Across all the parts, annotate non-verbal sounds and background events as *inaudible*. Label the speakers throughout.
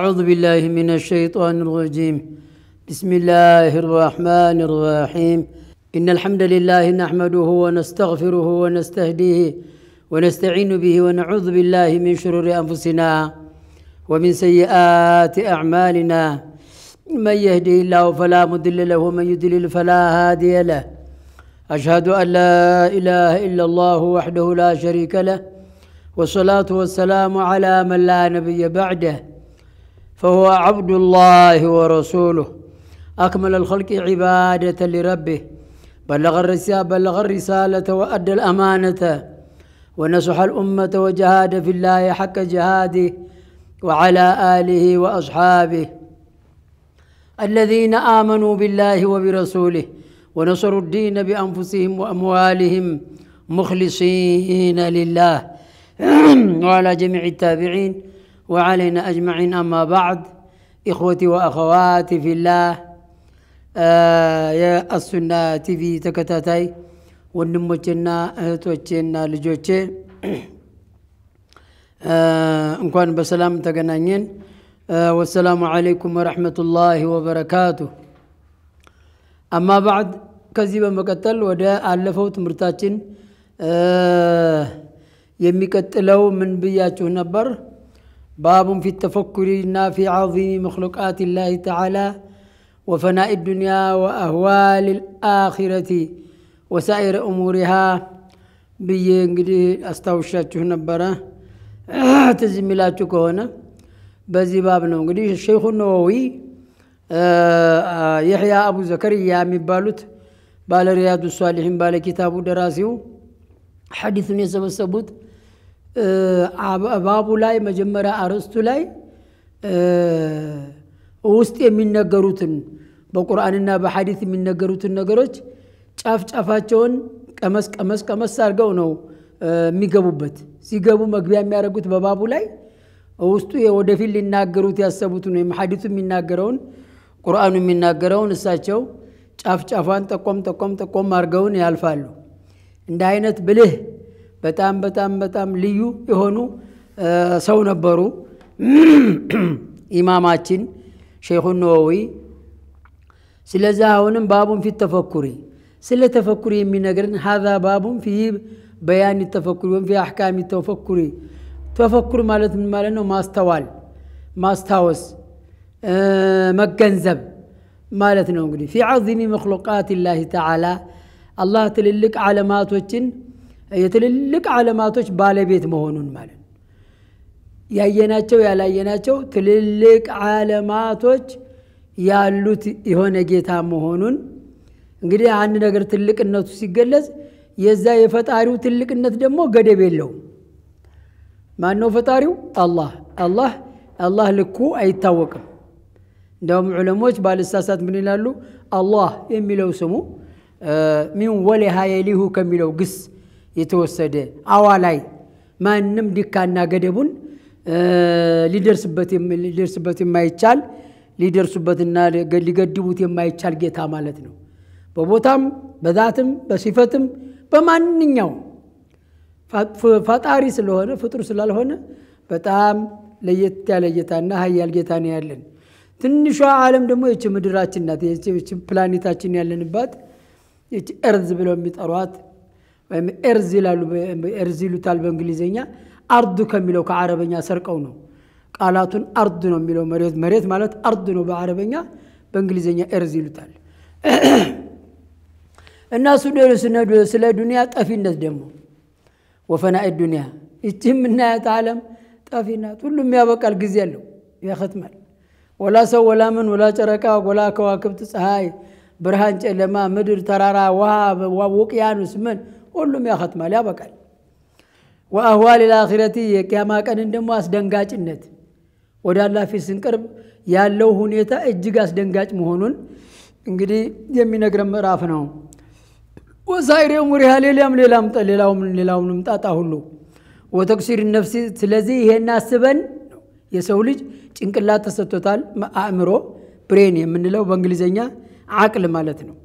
Speaker 1: أعوذ بالله من الشيطان الرجيم بسم الله الرحمن الرحيم إن الحمد لله نحمده ونستغفره ونستهديه ونستعين به ونعوذ بالله من شرور أنفسنا ومن سيئات أعمالنا من يهده الله فلا مضل له ومن يضلل فلا هادي له أشهد أن لا إله إلا الله وحده لا شريك له والصلاة والسلام على من لا نبي بعده فهو عبد الله ورسوله أكمل الخلق عبادة لربه بلغ الرسالة, بلغ الرسالة وأدى الأمانة ونصح الأمة وجهاد في الله حق جهاده وعلى آله وأصحابه الذين آمنوا بالله وبرسوله ونصروا الدين بأنفسهم وأموالهم مخلصين لله *clears throat* وعلى جميع التابعين وعلينا أجمعين أما بعد إخوتي وأخواتي في الله آه يا السنة تيفي تكتاتي ونموتشنا توتشنا لجوتشي نكون آه بسلام تقنانين آه والسلام عليكم ورحمة الله وبركاته أما بعد كذبا مكتل ودا ألفو تمرتاتين آه يمي من بياتو نبر باب في التفكر النافي عظيم مخلوقات الله تعالى وفناء الدنيا وأهوال الآخرة وسائر أمورها بيينجدي أستوشاتو نبرا تزميلاتو هنا بزي باب نونجدي الشيخ النووي يحيى أبو زكريا من بالوت بالرياض الصالحين بالكتاب دراسيو حديث نسب السبوت ባቡ ላይ መጀመሪያ አርዕስቱ ላይ ውስጥ የሚነገሩትን በቁርአንና በሐዲት የሚነገሩትን ነገሮች ጫፍ ጫፋቸውን ቀመስ ቀመስ ቀመስ አድርገው ነው የሚገቡበት። ሲገቡ መግቢያ የሚያደርጉት በባቡ ላይ ውስጡ ወደፊት ሊናገሩት ያሰቡትን ወይም ሐዲቱ የሚናገረውን ቁርአኑ የሚናገረውን እሳቸው ጫፍ ጫፏን ጠቆም ጠቆም ጠቆም አድርገውን ያልፋሉ። እንደ አይነት ብልህ بتام بتام بتام ليو يهونو سو نبرو إماماتين شيخ النووي سلزاه ونم في التفكري سلة تفكري من أجرن هذا بابون في بيان التفكري وفي أحكام التفكري تفكر مالت من مالنه ما استوال ما استاوس مكنزب مالتنا في عظيم مخلوقات الله تعالى الله تللك علامات وجن የትልልቅ ዓለማቶች ባለቤት መሆኑን ማለት ነው። ያየናቸው ያላየናቸው ትልልቅ ዓለማቶች ያሉት የሆነ ጌታ መሆኑን እንግዲህ አንድ ነገር ትልቅነቱ ሲገለጽ የዛ የፈጣሪው ትልቅነት ደግሞ ገደብ የለውም። ማነው ፈጣሪው? አላህ አላህ አላህ ልኩ አይታወቅም። እንደውም ዑለሞች ባልሳሳት ምን ይላሉ? አላህ የሚለው ስሙ ሚን ወሊሃ የሊሁ ከሚለው ግስ የተወሰደ አዋ ላይ ማንም ዲካና ገደቡን ሊደርስበት የማይቻል ሊደርሱበትና ሊገድቡት የማይቻል ጌታ ማለት ነው። በቦታም በዛትም በሲፈትም በማንኛው ፈጣሪ ስለሆነ ፍጡር ስላልሆነ በጣም ለየት ያለ ጌታና ኃያል ጌታ ነው ያለን። ትንሿ ዓለም ደግሞ የች ምድራችን ናት። ፕላኔታችን ያለንባት ይቺ እርዝ ብለው የሚጠሯት ወይም ኤርዝ ይላሉ ኤርዝ ይሉታል በእንግሊዝኛ አርዱ ከሚለው ከአረበኛ ሰርቀው ነው ቃላቱን አርዱ ነው የሚለው መሬት መሬት ማለት አርዱ ነው በአረበኛ በእንግሊዝኛ ኤርዝ ይሉታል *clears throat* እና ስለ ዱንያ ጠፊነት ደግሞ ወፈናኢ ዱንያ ይቺ የምናያት ዓለም ጠፊ ሁሉም ያበቃል ጊዜ አለው ያኸትማል ወላ ሰው ወላ ምን ወላ ጨረቃ ወላ ከዋክብት ፀሐይ ብርሃን ጨለማ ምድር ተራራ ውሃ ውቅያኖስ ምን ሁሉም ያኸትማል ያበቃል። ወአህዋል ልአኺረቲ የቅያማ ቀንን ደግሞ አስደንጋጭነት ወደ አላህ ፊት ስንቀርብ ያለው ሁኔታ እጅግ አስደንጋጭ መሆኑን እንግዲህ የሚነግረን ምዕራፍ ነው። ወሳይሬ ሙሪሃ ሌላም ሌላም ሌላውም ሌላውንም ጣጣ ሁሉ ወተክሲር ነፍሲ። ስለዚህ ይሄን አስበን የሰው ልጅ ጭንቅላት ተሰጥቶታል። አእምሮ ብሬን የምንለው በእንግሊዝኛ አቅል ማለት ነው።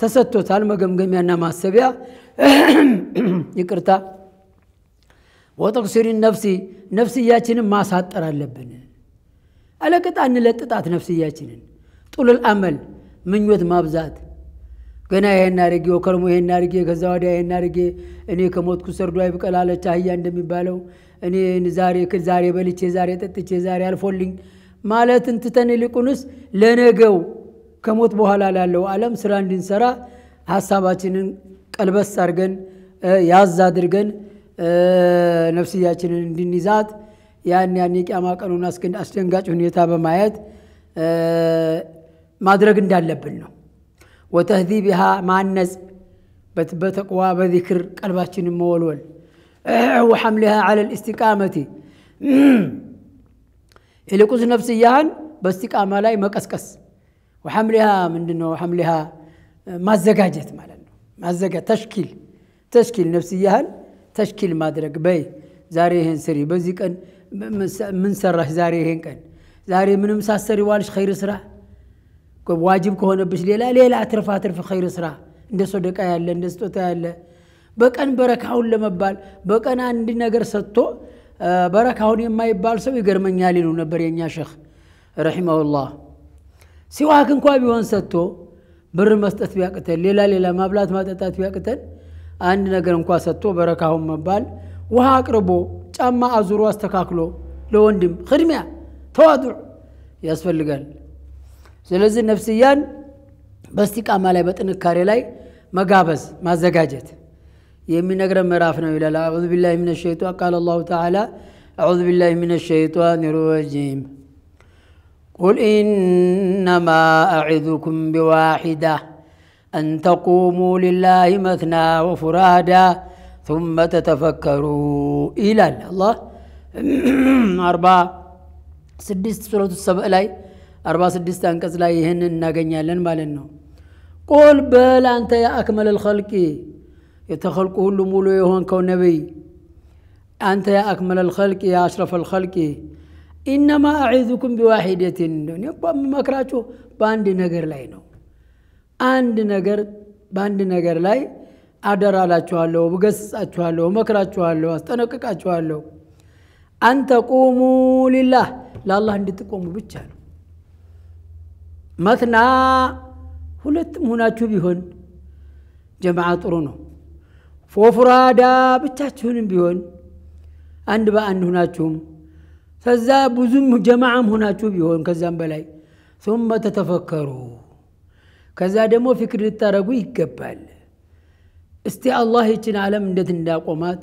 Speaker 1: ተሰጥቶታል። መገምገሚያና ማሰቢያ ይቅርታ ወተቅሲሪን ነፍሲ ነፍስያችንን ማሳጠር አለብን። አለቅጣ እንለጥጣት ነፍስያችንን ጡልል አመል ምኞት ማብዛት ገና ይሄን አድርጌ ከርሞ ይሄን አድርጌ ከዛ ወዲያ ይሄን አድርጌ እኔ ከሞትኩ ሰርዶ አይብቀል አለች አህያ እንደሚባለው እኔ ዛሬ ዛሬ በልቼ ዛሬ ጠጥቼ ዛሬ አልፎልኝ ማለትን ትተን ይልቁንስ ለነገው كموت بوهالا لالو عالم سران دين سرا حساباتنن قلبس سارغن يازادرغن نفسياتنن دين نزاد يعني يعني كاما قانو ناس كند أستنغاج ونيتابة مايات مادرغن دال لبنو وتهدي بها مع النز بتقوى بذكر قلباتنن مولول
Speaker 2: وحملها على
Speaker 1: الاستقامة إلي كوز نفسيان بستيك أمالاي مكسكس كس ወሐምሊሃ ምንድነው ነው? ሐምሊሃ ማዘጋጀት ማለት ነው። ማዘጋ ተሽኪል ተሽኪል ነፍስ ያህል ተሽኪል ማድረግ በይ ዛሬ ይሄን ስሪ፣ በዚህ ቀን ምን ሰራሽ? ዛሬ ይሄን ቀን ዛሬ ምንም ሳሰሪ ዋልሽ፣ ኸይር ስራ ዋጅብ ከሆነብሽ ሌላ ሌላ አትርፍ አትርፍ ኸይር ስራ፣ እንደ ሶደቃ ያለ እንደ ስጦታ ያለ በቀን በረካሁን ለመባል በቀን አንድ ነገር ሰጥቶ በረካሁን የማይባል ሰው ይገርመኛል ይሉ ነበር የእኛ ሸህ ረሒመሁላህ። ሲዋክ እንኳ ቢሆን ሰጥቶ ብር መስጠት ቢያቅተን፣ ሌላ ሌላ ማብላት ማጠጣት ቢያቅተን፣ አንድ ነገር እንኳ ሰጥቶ በረካሁን መባል፣ ውሃ አቅርቦ ጫማ አዙሮ አስተካክሎ ለወንድም ክድሚያ ተዋዱዕ ያስፈልጋል። ስለዚህ ነፍስያን በስቲቃማ ላይ በጥንካሬ ላይ መጋበዝ ማዘጋጀት የሚነግረን ምዕራፍ ነው ይላል። አዑዙ ቢላሂ ሚነ ሸይጣን ቃለ አላሁ ተዓላ አዑዙ ቢላሂ ሚነ ሸይጣን ረጂም قل إنما أعذكم بواحدة أن تقوموا لله مثنى وفرادا ثم تتفكروا إلى الله أربعة سدس سورة السبع لاي أربعة سدست أنكس لاي هن النجنيا لن مالنو قل بل أنت يا أكمل الخلق يتخلقه اللي مولو يهون كون نبي أنت يا أكمل الخلق يا أشرف الخلق ኢነማ አዒዙኩም ቢዋሂደትን እንደሆነ የምመክራችሁ በአንድ ነገር ላይ ነው። አንድ ነገር በአንድ ነገር ላይ አደራላችኋለሁ፣ ብገስጻችኋለሁ፣ መክራችኋለሁ፣ አስጠነቅቃችኋለሁ። አንተቁሙ ሊላህ ለአላህ እንድትቆሙ ብቻ ነው። መትና ሁለትም ሁናችሁ ቢሆን ጀማዓ ጥሩ ነው። ፎፍራዳ ብቻችሁንም ቢሆን አንድ በአንድ ሁናችሁም ከዛ ብዙም ጀማዓም ሆናችሁ ቢሆን ከዛም በላይ ሱመ ተተፈከሩ ከዛ ደግሞ ፊክር ልታደረጉ ይገባል። እስቲ አላህ ይችን ዓለም እንዴት እንዳቆማት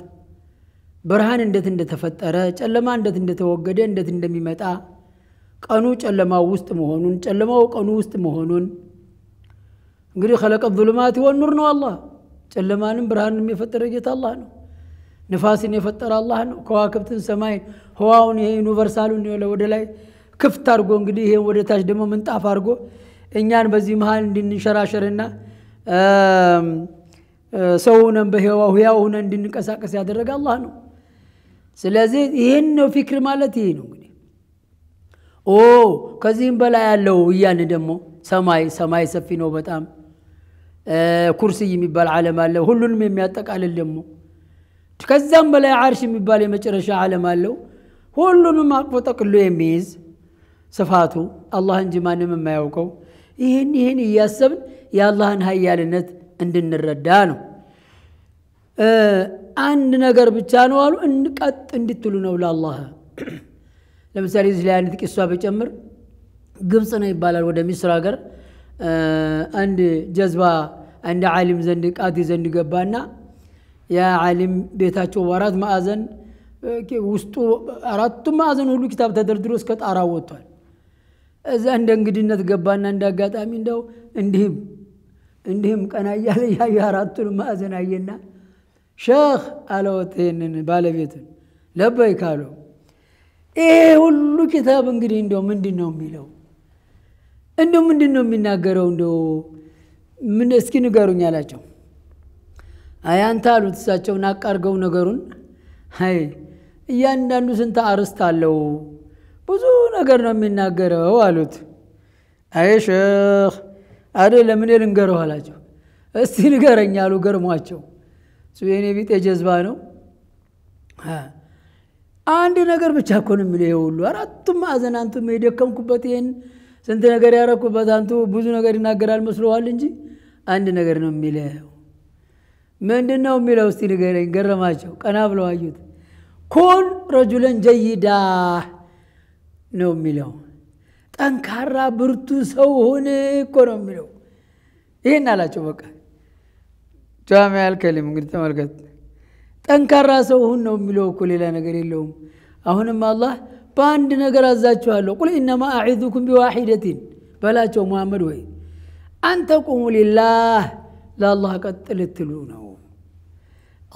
Speaker 1: ብርሃን እንዴት እንደተፈጠረ ጨለማ እንዴት እንደተወገደ እንዴት እንደሚመጣ ቀኑ ጨለማ ውስጥ መሆኑን ጨለማው ቀኑ ውስጥ መሆኑን እንግዲህ ከለቀ ዙልማት ወኑር ነው አላህ ጨለማንም ብርሃንም የፈጠረ ጌታ አላህ ነው። ንፋስን የፈጠረ አላህ ነው። ከዋክብትን፣ ሰማይ፣ ህዋውን ይሄ ዩኒቨርሳሉን ወደ ላይ ክፍት አድርጎ እንግዲህ ይሄን ወደ ታች ደግሞ ምንጣፍ አድርጎ እኛን በዚህ መሀል እንድንሸራሸርና ሰው ሆነን በህያው ሁነን እንድንንቀሳቀስ ያደረገ አላህ ነው። ስለዚህ ይህን ነው ፊክር ማለት ይሄ ነው። እንግዲህ ኦ ከዚህም በላይ ያለው እያን ደግሞ ሰማይ ሰማይ ሰፊ ነው በጣም ኩርስይ የሚባል ዓለም አለ ሁሉንም የሚያጠቃልል ደግሞ ከዛም በላይ አርሽ የሚባል የመጨረሻ ዓለም አለው ሁሉንም አቅፎ ጠቅሎ የሚይዝ ስፋቱ አላህ እንጂ ማንም የማያውቀው ይህን ይህን እያሰብን የአላህን ሀያልነት እንድንረዳ ነው አንድ ነገር ብቻ ነው አሉ እንቀጥ እንድትሉ ነው ለአላህ ለምሳሌ እዚህ ላይ አንድ ቂሷ ብጨምር ግብፅ ነው ይባላል ወደ ሚስር ሀገር አንድ ጀዝባ አንድ ዓሊም ዘንድ ቃዲ ዘንድ ገባና የዓሊም ቤታቸው በአራት ማዕዘን ውስጡ አራቱ ማዕዘን ሁሉ ኪታብ ተደርድሮ እስከ ጣራ ወጥቷል። እዛ እንደ እንግድነት ገባና እንደ አጋጣሚ እንደው እንዲህም እንዲህም ቀና እያለ ያዩ አራቱን ማዕዘን አየና ሸህ አለወት ይህንን ባለቤትን ለበይ ካሉ ይሄ ሁሉ ኪታብ እንግዲህ እንደው ምንድን ነው የሚለው? እንደው ምንድን ነው የሚናገረው? እንደው ምን እስኪ ንገሩኝ አላቸው። አያንተ አሉት። እሳቸው ናቅ ነገሩን አይ እያንዳንዱ ስንት አርስት አለው ብዙ ነገር ነው የሚናገረው አሉት። አይ ሸህ አደ ለምን ልንገረው አላቸው። እስቲ ንገረኝ አሉ ገርሟቸው። እሱ ቢጤ ጀዝባ ነው። አንድ ነገር ብቻ እኮ ነው የሚለው ይሄ ሁሉ አራቱም ማዕዘን አንቱ የደከምኩበት ይህን ስንት ነገር ያረኩበት አንቱ ብዙ ነገር ይናገራል መስለዋል እንጂ አንድ ነገር ነው የሚለው ምንድን ነው የሚለው? እስቲ ንገረኝ። ገረማቸው፣ ቀና ብለው አዩት። ኩን ረጁለን ጀይዳ ነው የሚለው። ጠንካራ ብርቱ ሰው ሁን እኮ ነው የሚለው። ይህን አላቸው። በቃ ጃሚ አልከሊም እንግዲህ ተመልከት። ጠንካራ ሰው ሁን ነው የሚለው እኮ ሌላ ነገር የለውም። አሁንም አላህ በአንድ ነገር አዛችኋለሁ። ቁል ኢነማ አዒዙኩም ቢዋሒደቲን በላቸው። ሙሐመድ ወይ አንተ ቁሙ ሊላህ ለአላህ ቀጥ ልትሉ ነው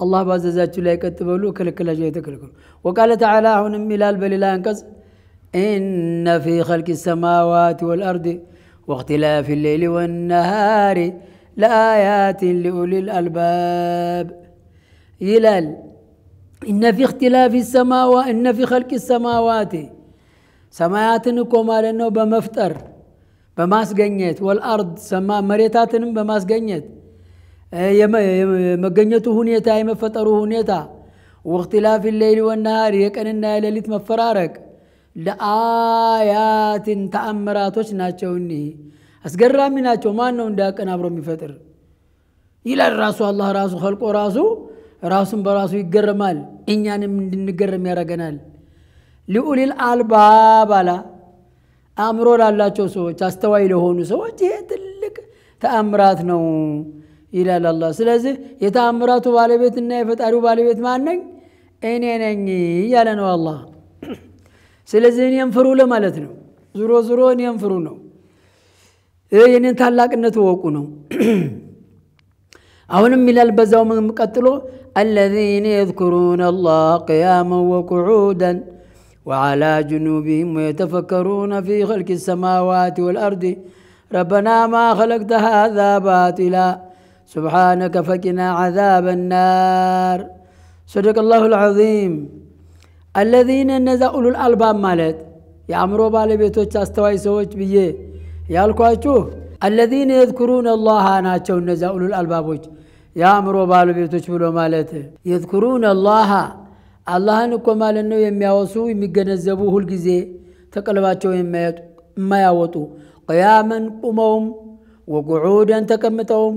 Speaker 1: الله بازازاتو لا يكتب له كل كل شيء تكلكم وقال تعالى هنا ملال بل لا ينقص إن في خلق السماوات والأرض واختلاف الليل والنهار لآيات لأولي الألباب يلال إن في اختلاف السماوات إن في خلق السماوات سماوات نكوم على النوبة مفتر بماس جنيت والأرض سما مريتات بماس جنيت የመገኘቱ ሁኔታ የመፈጠሩ ሁኔታ ወእክትላፍ ሌይል ወናሃር የቀንና የሌሊት መፈራረቅ ለአያትን ተአምራቶች ናቸው። እኒህ አስገራሚ ናቸው። ማን ነው እንዳያቀን አብሮ የሚፈጥር ይላል ራሱ አላህ ራሱ ከልቆ ራሱ ራሱን በራሱ ይገረማል። እኛንም እንድንገረም ያደርገናል። ሊኡሊል አልባብ አላ አእምሮ ላላቸው ሰዎች፣ አስተዋይ ለሆኑ ሰዎች ይሄ ትልቅ ተአምራት ነው። ይላል አላህ። ስለዚህ የተአምራቱ ባለቤትና የፈጣሪው ባለቤት ማነኝ? እኔ ነኝ እያለ ነው አላህ። ስለዚህ እኔን ፍሩ ለማለት ነው። ዙሮ ዙሮ እኔን ፍሩ ነው። የኔን ታላቅነት እወቁ ነው። አሁንም ይላል በዛው ቀጥሎ አለዚነ የዝኩሩነ አላህ ቅያመን ወቁዑደን وعلى جنوبهم ويتفكرون في خلق السماوات والأرض ربنا ما خلقت هذا باطلا سبحانك فقنا عذاب النار صدق الله العظيم الذين እነዛ ኡሉ አልባብ ማለት የአእምሮ ባለቤቶች አስተዋይ ሰዎች ብዬ ያልኳችሁ አለዚነ የዝኩሩን አላህ ናቸው እነዚያ ኡሉል አልባቦች የአእምሮ ባለቤቶች ብሎ ማለት የዝኩሩን አላህ አላህን እኮ ማለት ነው የሚያወሱ የሚገነዘቡ ሁልጊዜ ተቀልባቸው የማያወጡ ቅያመን ቁመውም ወቁዑደን ተቀምጠውም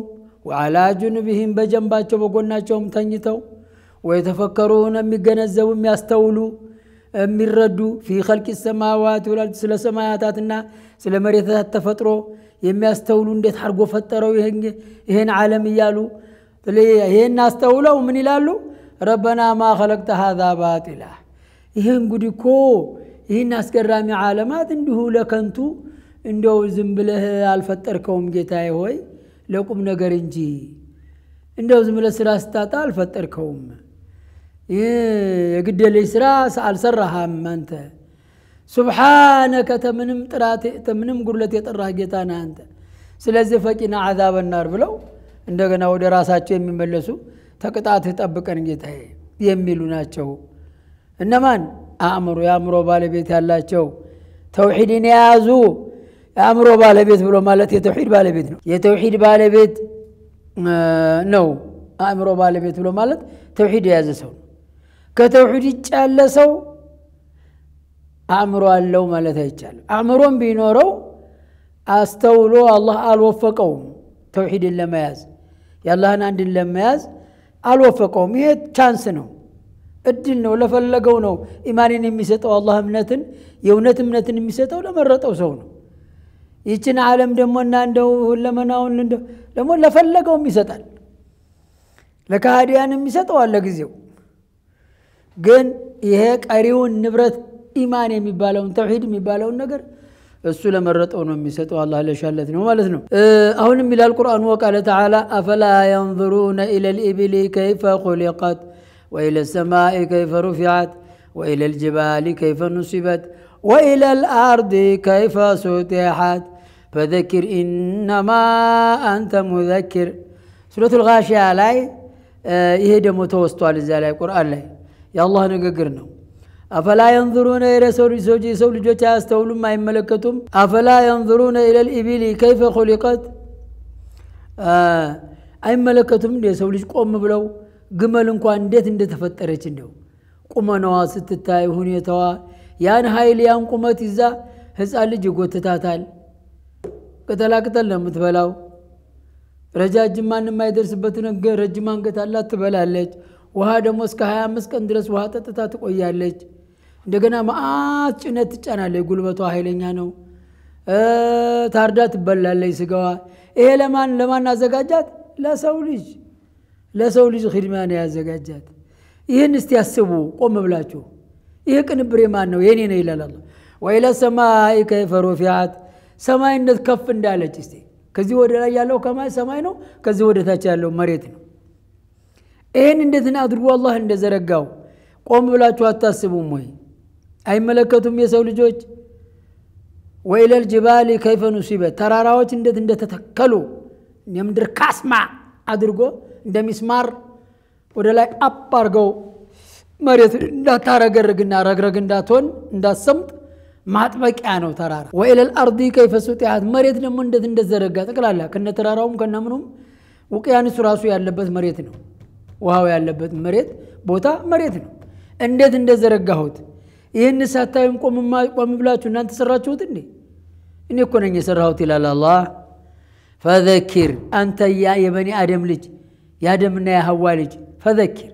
Speaker 1: ወአላ ጁኑቢሂም በጀንባቸው በጎናቸውም ተኝተው ወየተፈከሩን የሚገነዘቡ የሚያስተውሉ የሚረዱ ፊ ኸልቂ ሰማዋት ይላል። ስለ ሰማያታትና ስለ መሬታት ተፈጥሮ የሚያስተውሉ እንዴት አድርጎ ፈጠረው ይህን ዓለም እያሉ ይህን አስተውለው ምን ይላሉ? ረበና ማ ኸለቅተ ሃዛ ባጢላ ይህን ጉድ እኮ ይህን አስገራሚ ዓለማት እንዲሁ ለከንቱ እንደው ዝም ብለህ አልፈጠርከውም ጌታዬ ሆይ ለቁም ነገር እንጂ እንደው ዝም ብለህ ስራ ስታጣ አልፈጠርከውም። ይህ ስራ አልሰራሃም አንተ። ሱብሓነከ ተምንም ጥራት ተምንም ጉድለት የጠራህ ጌታ ነህ አንተ። ስለዚህ ፈቂና አዛበ ናር ብለው እንደገና ወደ ራሳቸው የሚመለሱ ተቅጣት ጠብቀን ጌታዬ የሚሉ ናቸው። እነማን አእምሮ የአእምሮ ባለቤት ያላቸው ተውሒድን የያዙ የአእምሮ ባለቤት ብሎ ማለት የተውሂድ ባለቤት ነው። የተውሂድ ባለቤት ነው። አእምሮ ባለቤት ብሎ ማለት ተውሂድ የያዘ ሰው ነው። ከተውሂድ ውጭ ያለ ሰው አእምሮ አለው ማለት አይቻልም። አእምሮም ቢኖረው አስተውሎ አላህ አልወፈቀውም ተውሂድን ለመያዝ የአላህን አንድን ለመያዝ አልወፈቀውም። ይሄ ቻንስ ነው፣ እድል ነው፣ ለፈለገው ነው ኢማንን የሚሰጠው አላህ እምነትን የእውነት እምነትን የሚሰጠው ለመረጠው ሰው ነው። ይችን ዓለም ደሞና እንደው ሁለመናውን ደግሞ ለፈለገውም ይሰጣል። ለካህዲያንም ይሰጠዋል ለጊዜው። ግን ይሄ ቀሪውን ንብረት ኢማን የሚባለውን ተውሂድ የሚባለውን ነገር እሱ ለመረጠው ነው የሚሰጠው፣ አላህ ለሻለት ነው ማለት ነው። አሁንም ይላል ቁርአኑ ወቃለ ተዓላ አፈላ የንظሩነ ኢለ ልኢብሊ ከይፈ ኹሊቀት ወኢለ ሰማኢ ከይፈ ሩፊዓት ወኢለ ልጅባሊ ከይፈ ኑሲበት ወኢለ ልአርዲ ከይፈ ሱጢሓት فذكر إنما أنت مذكر سورة الغاشية لاي ይሄ ደግሞ ተወስቷል እዚያ ላይ ቁርአን ላይ የአላህ ንግግር ነው አፈላ የንظሩነ ኢለ ሰው ልጆች የሰው ልጆች አያስተውሉም አይመለከቱም አፈላ የንظሩነ ኢለ ልኢቢሊ ከይፈ ኹሊቀት አይመለከቱም የሰው ልጅ ቆም ብለው ግመል እንኳን እንዴት እንደተፈጠረች እንደው ቁመናዋ ስትታይ ሁኔታዋ ያን ኃይል ያን ቁመት ይዛ ህፃን ልጅ ይጎትታታል ቅጠላቅጠል ነው የምትበላው። ረጃጅም ማን የማይደርስበት ነገር ረጅም አንገት አላት ትበላለች። ውሃ ደግሞ እስከ 25 ቀን ድረስ ውሃ ጠጥታ ትቆያለች። እንደገና መዓት ጭነት ትጫናለች። ጉልበቷ ኃይለኛ ነው። ታርዳ ትበላለች ስጋዋ። ይሄ ለማን ለማን አዘጋጃት? ለሰው ልጅ ለሰው ልጅ ሂድማ ነው ያዘጋጃት። ይህን እስቲ ያስቡ ቆም ብላችሁ። ይህ ቅንብሬ ማን ነው? የኔ ነው ይላል አላህ። ወኢለ ሰማይ ከይፈ ሰማይነት ከፍ እንዳለች ስ ከዚህ ወደ ላይ ያለው ከማይ ሰማይ ነው። ከዚህ ወደ ታች ያለው መሬት ነው። ይህን እንዴት አድርጎ አላህ እንደዘረጋው ቆም ብላችሁ አታስቡም ወይ? አይመለከቱም የሰው ልጆች? ወኢለል ጅባሊ ከይፈ ኑሲበት ተራራዎች እንዴት እንደተተከሉ የምድር ካስማ አድርጎ እንደሚስማር ወደ ላይ አፕ መሬት እንዳታረገርግና ረግረግ እንዳትሆን እንዳሰምጥ ማጥበቂያ ነው ተራራ። ወኢለል አርዲ ከይፈ ሱጢሐት መሬት ደግሞ እንደት እንደዘረጋ ጠቅላላ ከነ ተራራውም ከነምኑም ውቅያንሱ ራሱ ያለበት መሬት ነው። ውሃው ያለበት መሬት ቦታ መሬት ነው። እንዴት እንደዘረጋሁት ይህን ሳታዩም ቆም ብላችሁ እናንተ ሰራችሁት እንዴ? እኔ እኮ ነኝ የሰራሁት ይላል አላህ። ፈዘኪር አንተ ያ የበኒ አደም ልጅ የአደምና የሐዋ ልጅ ፈዘኪር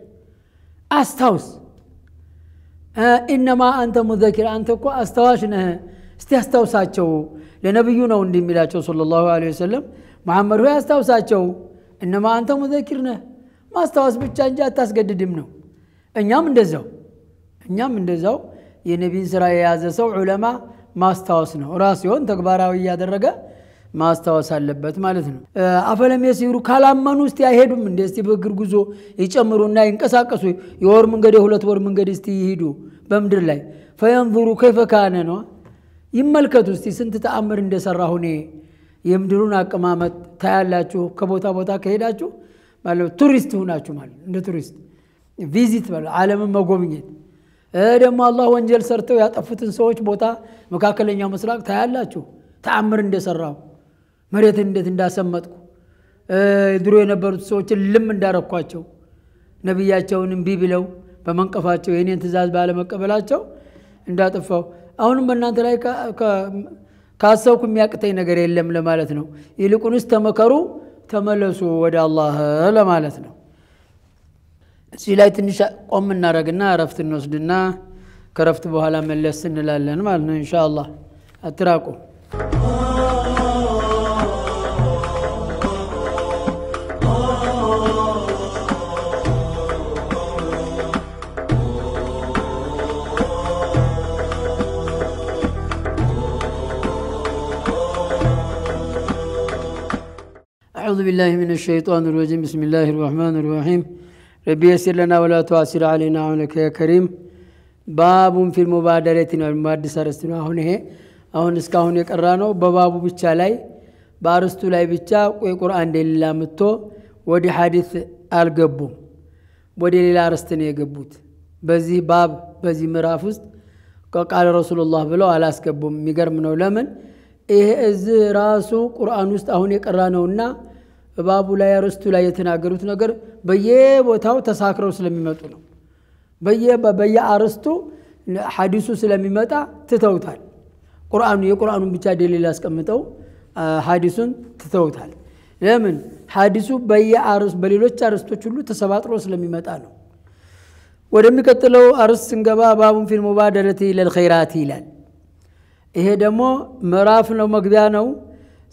Speaker 1: አስታውስ ኢነማ አንተ ሙዘኪር አንተ እኮ አስታዋሽ ነህ እስቲ አስታውሳቸው ለነቢዩ ነው እንዲህ የሚላቸው ስለ ላሁ ለ ወሰለም መሐመድ ሆይ አስታውሳቸው እነማ አንተ ሙዘኪር ነህ ማስታወስ ብቻ እንጂ አታስገድድም ነው እኛም እንደዛው እኛም እንደዛው የነቢን ስራ የያዘ ሰው ዑለማ ማስታወስ ነው ራስ ሲሆን ተግባራዊ እያደረገ ማስታወስ አለበት ማለት ነው። አፈለም የሲሩ ካላመኑ እስቲ አይሄዱም እንደ እስቲ በእግር ጉዞ ይጨምሩና ይንቀሳቀሱ። የወር መንገድ የሁለት ወር መንገድ እስቲ ይሂዱ በምድር ላይ ፈየንዙሩ ከይፈ ካነ ነው ይመልከቱ እስቲ ስንት ተአምር እንደሰራ ሁኔ የምድሩን አቀማመጥ ታያላችሁ። ከቦታ ቦታ ከሄዳችሁ ማለት ቱሪስት ሁናችሁ ማለት እንደ ቱሪስት ቪዚት ዓለምን መጎብኘት ደግሞ አላህ ወንጀል ሰርተው ያጠፉትን ሰዎች ቦታ መካከለኛው ምስራቅ ታያላችሁ ተአምር እንደሰራው መሬትን እንዴት እንዳሰመጥኩ ድሮ የነበሩት ሰዎችን ልም እንዳረኳቸው ነቢያቸውን እምቢ ብለው በመንቀፋቸው የኔን ትእዛዝ ባለመቀበላቸው እንዳጠፋው አሁንም በእናንተ ላይ ካሰብኩ የሚያቅተኝ ነገር የለም ለማለት ነው። ይልቁንስ ተመከሩ፣ ተመለሱ ወደ አላህ ለማለት ነው። እዚህ ላይ ትንሽ ቆም እናደረግና እረፍት እንወስድና ከረፍት በኋላ መለስ እንላለን ማለት ነው። እንሻ አላህ አትራቁ። أعوذ بالله من الشيطان الرجيم بسم الله الرحمن الرحيم ربي يسر لنا ولا تعسر علينا عونك يا كريم ባቡ ፊል ሙባደሬት ነው አዲስ هنا አሁን እስካሁን የቀራ ነው በባቡ ብቻ ላይ በአርዕስቱ ላይ ብቻ የቁርአን ደሊላ ምቶ ወደ ሐዲስ አልገቡም። ወደ ሌላ አርዕስት ነው የገቡት። በዚህ ባብ በዚህ ምዕራፍ ውስጥ ቃለ ረሱሉላህ ብለው አላስገቡም። የሚገርም ነው። ለምን ይሄ እዚህ ራሱ ቁርአን ውስጥ አሁን የቀራ ነውና እባቡ ላይ አርስቱ ላይ የተናገሩት ነገር በየቦታው ተሳክረው ስለሚመጡ ነው። በየአርስቱ ሐዲሱ ስለሚመጣ ትተውታል። ቁርአኑ የቁርአኑን ብቻ ደሌል አስቀምጠው ሐዲሱን ትተውታል። ለምን? ሐዲሱ በየአርስ በሌሎች አርስቶች ሁሉ ተሰባጥሮ ስለሚመጣ ነው። ወደሚቀጥለው አርስ ስንገባ ባቡን ፊል ሙባደረት ለልኸይራት ይላል። ይሄ ደግሞ ምዕራፍ ነው፣ መግቢያ ነው።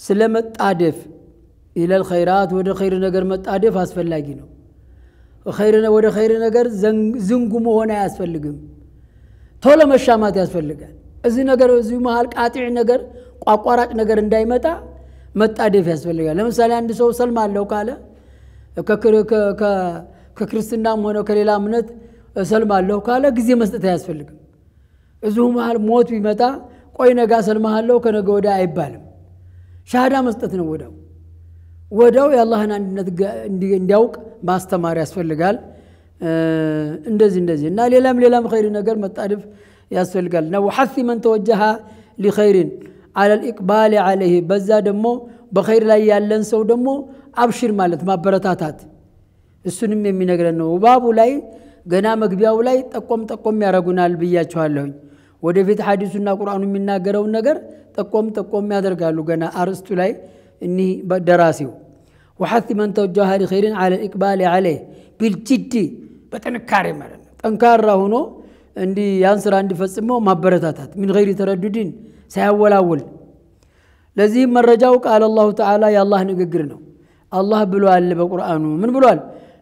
Speaker 1: ስለ መጣደፍ ኢለል ኸይራት ወደ ኸይር ነገር መጣደፍ አስፈላጊ ነው። ወደ ኸይር ነገር ዝንጉ መሆን አያስፈልግም። ቶሎ መሻማት ያስፈልጋል። እዚህ ነገር እዚሁ መሃል ቃጢዕ ነገር ቋቋራጭ ነገር እንዳይመጣ መጣደፍ ያስፈልጋል። ለምሳሌ አንድ ሰው ሰልም አለው ካለ ከክርስትናም ሆነ ከሌላ እምነት ሰልም አለሁ ካለ ጊዜ መስጠት አያስፈልግም። እዚሁ መሃል ሞት ቢመጣ ቆይ ነጋ ሰልምሃለሁ ከነገ ወዲያ አይባልም። ሻሃዳ መስጠት ነው ወዲያው ወዳው የአላህን አንድነት እንዲያውቅ ማስተማር ያስፈልጋል። እንደዚህ እንደዚህ እና ሌላም ሌላም ኸይር ነገር መጣድፍ ያስፈልጋል እና ወሐፊ መን ተወጀሃ ሊኸይሪን አለል ኢቅባል አለይህ በዛ ደግሞ በኸይር ላይ ያለን ሰው ደግሞ አብሽር ማለት ማበረታታት እሱንም የሚነግረን ነው። ባቡ ላይ ገና መግቢያው ላይ ጠቆም ጠቆም ያደርጉናል ብያችኋለሁኝ። ወደፊት ሐዲሱና ቁርአኑ የሚናገረውን ነገር ጠቆም ጠቆም ያደርጋሉ ገና አርእስቱ ላይ إني بدراسيو وحث من توجه لخير على الإقبال عليه بالجد በጥንካሬ ማለት ነው ጠንካራ ሆኖ እንዲህ ያን ስራ እንዲፈጽመው ማበረታታት ምን ገይሪ ተረዱድን ሳያወላውል ለዚህም መረጃው ቃል አላሁ ተዓላ የአላህ ንግግር ነው አላህ ብሏል በቁርአኑ ምን ብሏል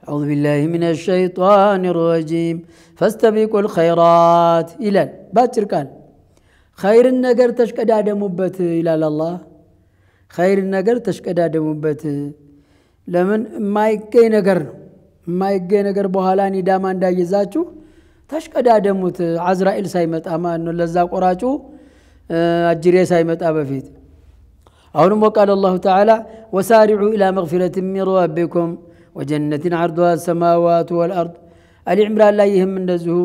Speaker 1: أعوذ بالله من الشيطان الرجيم فاستبقوا الخيرات إلى باتر قال خير النجر تشكد عدم بت إلى الله خير النجار تشكدا دمبت لمن ما يكين نجار ما يكين نجار بهالاني دامان دايزاتو تشكدا دموت عزرائيل سايمت اما انو لزاق وراتو اجري سايمت ابا فيت اولم وقال الله تعالى وسارعوا الى مغفره من ربكم وجنه عرضها السماوات والارض الامران لا يهم من نزهو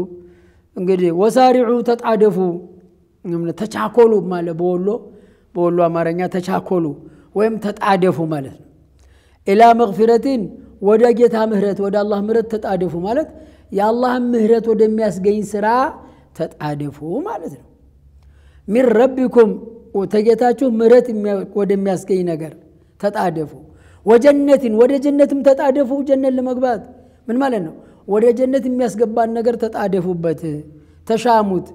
Speaker 1: وسارعوا تتعادفوا تشاكلوا ما لبولو በወሎ አማርኛ ተቻኮሉ ወይም ተጣደፉ ማለት ነው። ኢላ መግፊረቲን ወደ ጌታ ምህረት ወደ አላህ ምህረት ተጣደፉ ማለት የአላህን ምህረት ወደሚያስገኝ ስራ ተጣደፉ ማለት ነው። ሚን ረቢኩም ተጌታችሁ ምህረት ወደሚያስገኝ ነገር ተጣደፉ። ወጀነትን ወደ ጀነትም ተጣደፉ። ጀነት ለመግባት ምን ማለት ነው? ወደ ጀነት የሚያስገባን ነገር ተጣደፉበት፣ ተሻሙት።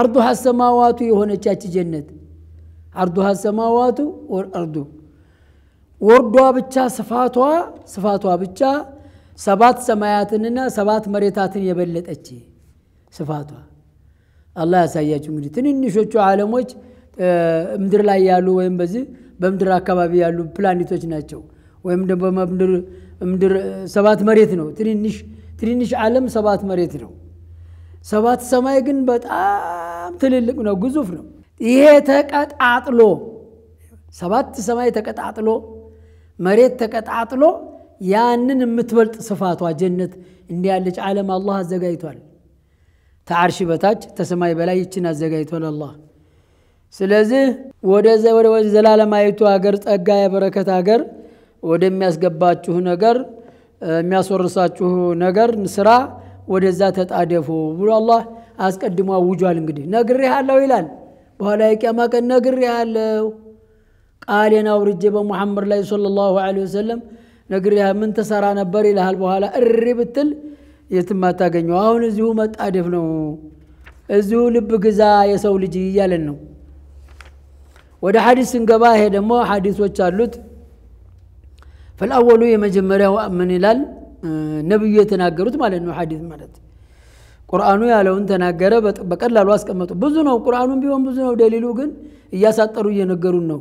Speaker 1: አርዱሃ ሰማዋቱ የሆነቻች ጀነት አርዱሃ ሰማዋቱ ወልአርዱ ወርዷ ብቻ ስፋቷ ስፋቷ ብቻ ሰባት ሰማያትንና ሰባት መሬታትን የበለጠች ስፋቷ አላህ ያሳያችሁ። እንግዲህ ትንንሾቹ ዓለሞች ምድር ላይ ያሉ ወይም በዚህ በምድር አካባቢ ያሉ ፕላኔቶች ናቸው። ወይም ምድር ሰባት መሬት ነው። ትንንሽ ትንንሽ ዓለም ሰባት መሬት ነው። ሰባት ሰማይ ግን በጣም ትልልቅ ነው፣ ግዙፍ ነው። ይሄ ተቀጣጥሎ ሰባት ሰማይ ተቀጣጥሎ መሬት ተቀጣጥሎ ያንን የምትበልጥ ስፋቷ ጀነት እንዲያለች ዓለም አላህ አዘጋጅቷል። ተዓርሽ በታች ተሰማይ በላይ ይችን አዘጋጅቷል አላህ። ስለዚህ ወደ ዘላለማዊቱ ሀገር ጸጋ የበረከት ሀገር ወደሚያስገባችሁ ነገር የሚያስወርሳችሁ ነገር ስራ ወደዛ ተጣደፉ ብሎ አላህ አስቀድሞ አውጇል። እንግዲህ ነግሬሃለሁ ይላል። بالايك ما كان نجري عليه قال أنا ورجع محمد لا صلى الله عليه وسلم نجريها من تسارنا بري لها البهالة الربتل يتم تاجنوا أو نزوم تعرفنو الزول بجزاء يسول جي يلنو وده حديث جباه ده ما حديث وشارلوت فالأول هي مجمرة وأمن الال نبي يتناقروا تمالنو حديث مالت ቁርአኑ ያለውን ተናገረ። በቀላሉ አስቀመጡ። ብዙ ነው፣ ቁርአኑም ቢሆን ብዙ ነው። ደሊሉ ግን እያሳጠሩ እየነገሩን ነው።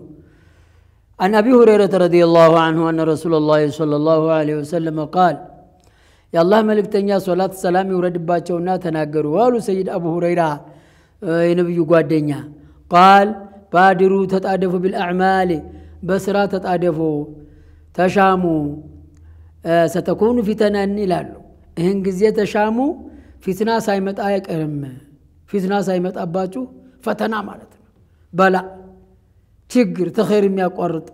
Speaker 1: عن أبي هريرة رضي الله عنه أن رسول الله صلى الله عليه وسلم قال يا الله ملك تنيا صلاة السلام يورد باتشونا تناقروا والو سيد أبو هريرة نبي قادنيا قال بادروا تتعدفوا بالأعمال بسرا تتعدفوا تشاموا ستكون فتنة لالو إن تشاموا ፊትና ሳይመጣ አይቀርም። ፊትና ሳይመጣባችሁ ፈተና ማለት ነው። በላ ችግር ተኸይር የሚያቋርጥ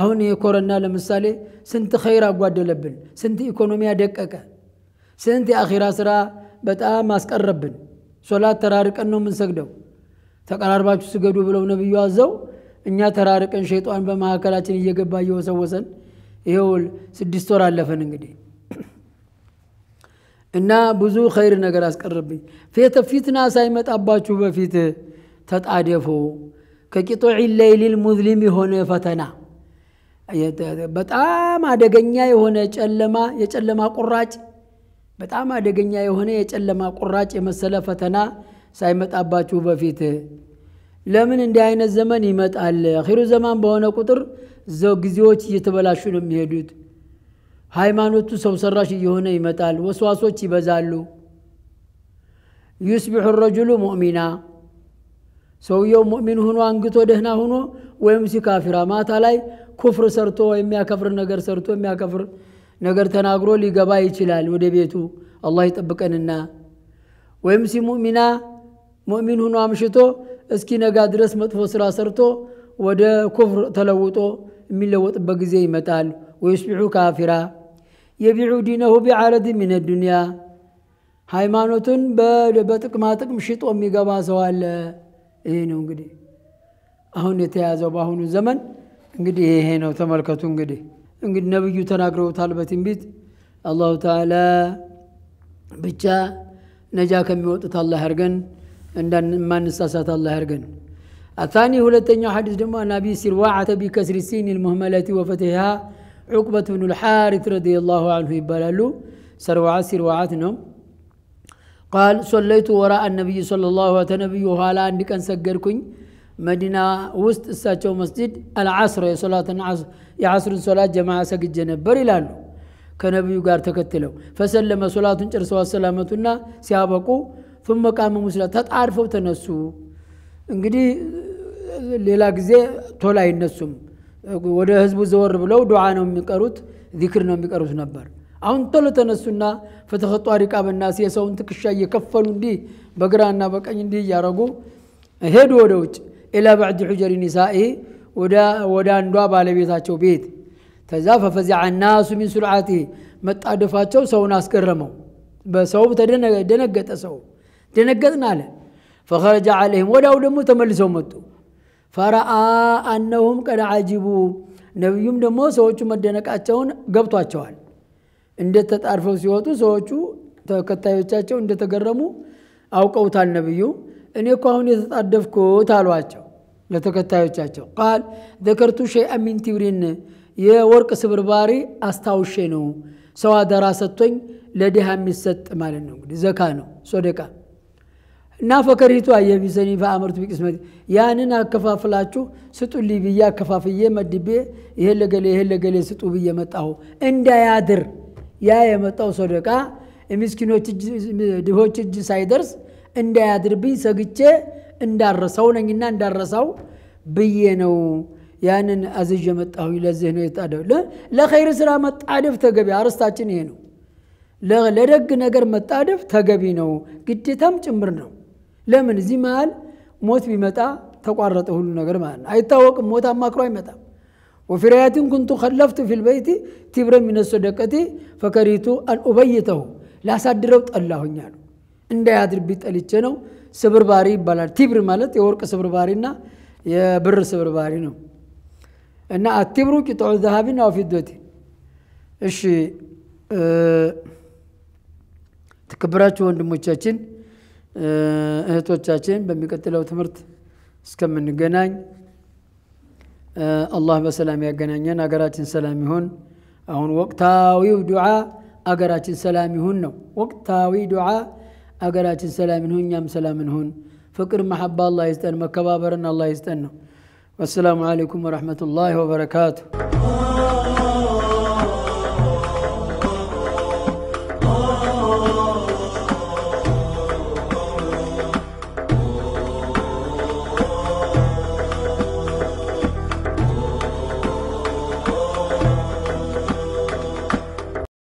Speaker 1: አሁን የኮረና ለምሳሌ ስንት ኸይር አጓደለብን፣ ስንት ኢኮኖሚ ያደቀቀ፣ ስንት የአኺራ ስራ በጣም አስቀረብን። ሶላት ተራርቀን ነው የምንሰግደው። ተቀራርባችሁ ስገዱ ብለው ነብዩ አዘው፣ እኛ ተራርቀን ሸይጣን በመካከላችን እየገባ እየወሰወሰን ይኸው ስድስት ወር አለፈን እንግዲህ እና ብዙ ኸይር ነገር አስቀርብኝ። ፊትና ሳይመጣባችሁ በፊት ተጣደፉ። ከቂጦዒ ለይሊል ሙዝሊም የሆነ ፈተና በጣም አደገኛ የሆነ ጨለማ የጨለማ ቁራጭ በጣም አደገኛ የሆነ የጨለማ ቁራጭ የመሰለ ፈተና ሳይመጣባችሁ በፊት ለምን እንዲህ አይነት ዘመን ይመጣል? አኺሩ ዘማን በሆነ ቁጥር ጊዜዎች እየተበላሹ ነው የሚሄዱት። ሃይማኖቱ ሰው ሰራሽ እየሆነ ይመጣል። ወስዋሶች ይበዛሉ። ዩስቢሑ ረጅሉ ሙእሚና ሰውየው ሙእሚን ሆኖ አንግቶ ደህና ሆኖ ወይም ሲካፊራ ማታ ላይ ኩፍር ሰርቶ የሚያከፍር ነገር ሰርቶ የሚያከፍር ነገር ተናግሮ ሊገባ ይችላል ወደ ቤቱ። አላህ ይጠብቀንና ወይም ሲ ሙእሚና ሙእሚን ሆኖ አምሽቶ እስኪ ነጋ ድረስ መጥፎ ስራ ሰርቶ ወደ ኩፍር ተለውጦ የሚለወጥበት ጊዜ ይመጣል። ወይስቢሑ ካፊራ يبيع دينه بعرض من الدنيا هايمانوتن بلبتك ما مشيت أمي قبا سوال إيه نو قدي أهون يتيازو باهون الزمن قدي إيه نو تملكتون قدي قد نبي تناقرو طالبة بيت الله تعالى بجا نجاك ميوت تالله هرقن عندن ما نساسة تالله هرقن الثاني هو لتنيو حديث دموا نبي سير وعت بكسر السين المهملة وفتحها ዑቅበት ብኑል ሓሪት ረዲየላሁ አንሁ ይባላሉ ሰርዋዓት ሲርዋዓት ነው ቃል ሶለይቱ ወራ ነቢይ ለ ላሁ ተነቢዩ ኋላ አንድ ቀን ሰገድኩኝ መዲና ውስጥ እሳቸው መስጅድ አልዓስረ የዓስርን ሶላት ጀማ ሰግጀ ነበር ይላሉ ከነቢዩ ጋር ተከትለው ፈሰለመ ሶላቱን ጨርሰው አሰላመቱና ሲያበቁ ثم ቃመ ሙስላ ተጣድፈው ተነሱ እንግዲህ ሌላ ጊዜ ቶላ አይነሱም ወደ ህዝቡ ዘወር ብለው ዱዓ ነው የሚቀሩት፣ ዚክር ነው የሚቀሩት ነበር። አሁን ቶሎ ተነሱና ፈተኸ ጧሪቃ በናስ የሰውን ትከሻ እየከፈሉ እንዲህ በግራና በቀኝ እንዲህ እያረጉ ሄዱ ወደ ውጭ ኢላ ባዕድ ሑጀሪ ኒሳኢ ወደ አንዷ ባለቤታቸው ቤት ተዛ ፈፈዚዐ ናሱ ሚን ሱርዓት መጣደፋቸው ሰውን አስገረመው። በሰው ደነገጠ። ሰው ደነገጥን አለ። ፈኸረጃ ዓለይህም ወዳው ደግሞ ተመልሰው መጡ። ፈረአ አነሁም ቀድ አጂቡ ነቢዩም ደግሞ ሰዎቹ መደነቃቸውን ገብቷቸዋል። እንዴት ተጣርፈው ሲወጡ ሰዎቹ ተከታዮቻቸው እንደተገረሙ አውቀውታል። ነቢዩ እኔ እኮ አሁን የተጣደፍኩት አሏቸው ለተከታዮቻቸው። ቃል ዘከርቱ ሸይአ ሚን ቲብሪን የወርቅ ስብርባሪ አስታውሼ ነው። ሰው አደራ ሰጥቶኝ ለድሃ የሚሰጥ ማለት ነው እንግዲህ ዘካ ነው ሶደቃ እና ፈከሪቱ አየቢሰኒ ፈአመርቱ ቢቅስመት ያንን አከፋፍላችሁ ስጡልኝ ብዬ አከፋፍዬ መድቤ ይሄ ለገሌ ይሄ ለገሌ ስጡ ብዬ መጣሁ እንዳያድር ያ የመጣው ሰደቃ የሚስኪኖች ድሆች እጅ ሳይደርስ እንዳያድርብኝ ሰግቼ እንዳረሰው ነኝና እንዳረሳው ብዬ ነው ያንን አዝዥ የመጣሁ። ለዚህ ነው የታደው ለኸይር ስራ መጣደፍ ተገቢ። አርስታችን ይሄ ነው። ለደግ ነገር መጣደፍ ተገቢ ነው፣ ግዴታም ጭምር ነው። ለምን እዚህ መሃል ሞት ቢመጣ ተቋረጠ ሁሉ ነገር ማለት ነው። አይታወቅም። ሞት አማክሮ አይመጣም። ወፊራያትን ኩንቱ ከለፍቱ በይቲ ቲብረ ሚነሶ ሶደቀቲ ፈከሪቱ አንኡበይተሁ ላሳድረው ጠላሁኛሉ። አሉ። እንዳያድርብኝ ጠልቼ ነው። ስብርባሪ ይባላል። ቲብር ማለት የወርቅ ስብርባሪና የብር ስብርባሪ ነው እና አቲብሩ ቂጥዑ ዛሃቢን አውፊዶቲ እሺ፣ ትክብራችሁ ወንድሞቻችን እህቶቻችን በሚቀጥለው ትምህርት እስከምንገናኝ አላህ በሰላም ያገናኘን። አገራችን ሰላም ይሁን። አሁን ወቅታዊው ዱዓ አገራችን ሰላም ይሁን ነው። ወቅታዊ ዱዓ አገራችን ሰላም ይሁን፣ እኛም ሰላም ይሁን። ፍቅር መሐባ አላህ ይስጠን፣ መከባበርን አላህ ይስጠን ነው። ወሰላሙ አለይኩም ወረሕመቱላሂ ወበረካቱ።